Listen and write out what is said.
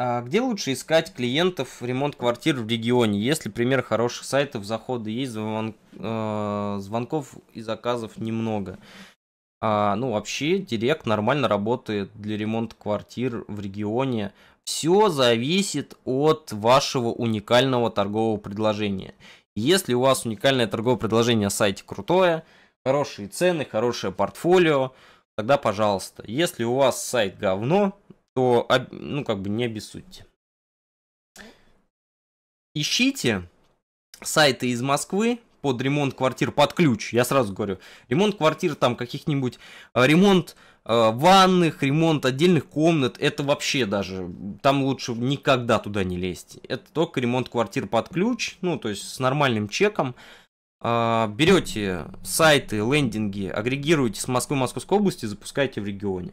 А где лучше искать клиентов ремонт квартир в регионе? Если пример хороших сайтов, заходы есть, звон, э, звонков и заказов немного. А, ну, вообще, Директ нормально работает для ремонта квартир в регионе. Все зависит от вашего уникального торгового предложения. Если у вас уникальное торговое предложение на сайте крутое, хорошие цены, хорошее портфолио, тогда пожалуйста. Если у вас сайт говно, то, ну, как бы не обессудьте. Ищите сайты из Москвы под ремонт квартир под ключ. Я сразу говорю, ремонт квартир там каких-нибудь, э, ремонт э, ванных, ремонт отдельных комнат, это вообще даже, там лучше никогда туда не лезть. Это только ремонт квартир под ключ, ну, то есть с нормальным чеком. Э, берете сайты, лендинги, агрегируете с Москвы Московской области, запускаете в регионе.